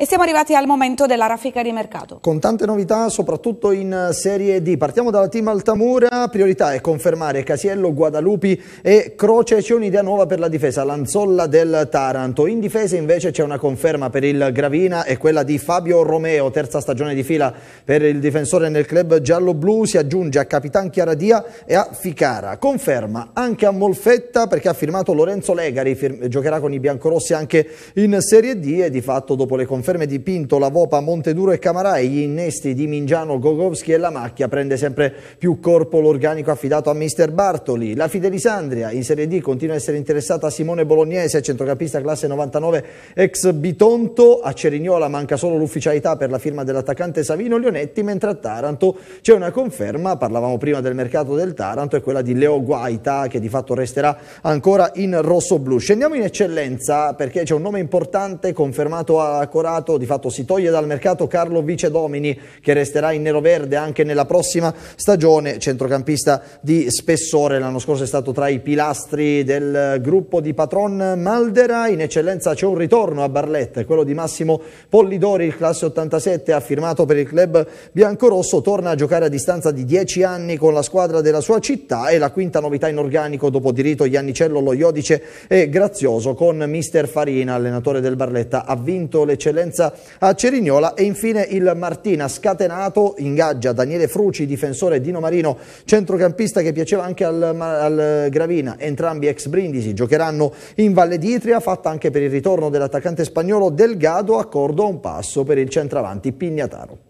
E siamo arrivati al momento della raffica di mercato. Con tante novità, soprattutto in Serie D. Partiamo dalla team Altamura. Priorità è confermare Casiello, Guadalupi e Croce. C'è un'idea nuova per la difesa, Lanzolla del Taranto. In difesa invece c'è una conferma per il Gravina e quella di Fabio Romeo, terza stagione di fila per il difensore nel club giallo-blu. Si aggiunge a Capitan Chiaradia e a Ficara. Conferma anche a Molfetta perché ha firmato Lorenzo Legari. Giocherà con i biancorossi anche in Serie D e di fatto dopo le conferme conferme di Pinto, Vopa, Monteduro e Camarai, gli innesti di Mingiano, Gogowski e La Macchia prende sempre più corpo l'organico affidato a mister Bartoli. La Fidelisandria in Serie D continua a essere interessata a Simone Bolognese, centrocampista classe 99 ex Bitonto, a Cerignola manca solo l'ufficialità per la firma dell'attaccante Savino Lionetti, mentre a Taranto c'è una conferma, parlavamo prima del mercato del Taranto, è quella di Leo Guaita che di fatto resterà ancora in rosso-blu. Scendiamo in eccellenza perché c'è un nome importante confermato a Coraggio mercato, di fatto si toglie dal mercato Carlo Vicedomini che resterà in nero-verde anche nella prossima stagione, centrocampista di spessore, l'anno scorso è stato tra i pilastri del gruppo di Patron Maldera, in eccellenza c'è un ritorno a Barletta, quello di Massimo Pollidori, il classe 87 ha firmato per il club biancorosso, torna a giocare a distanza di 10 anni con la squadra della sua città e la quinta novità in organico dopo diritto Iannicello, Loiodice e Grazioso con mister Farina, allenatore del Barletta, ha vinto l'eccellenza sufficienza a Cerignola e infine il Martina scatenato ingaggia Daniele Fruci, difensore Dino Marino, centrocampista che piaceva anche al, al Gravina, entrambi ex Brindisi, giocheranno in Valle d'Itria, fatta anche per il ritorno dell'attaccante spagnolo Delgado, accordo a un passo per il centravanti Pignataro.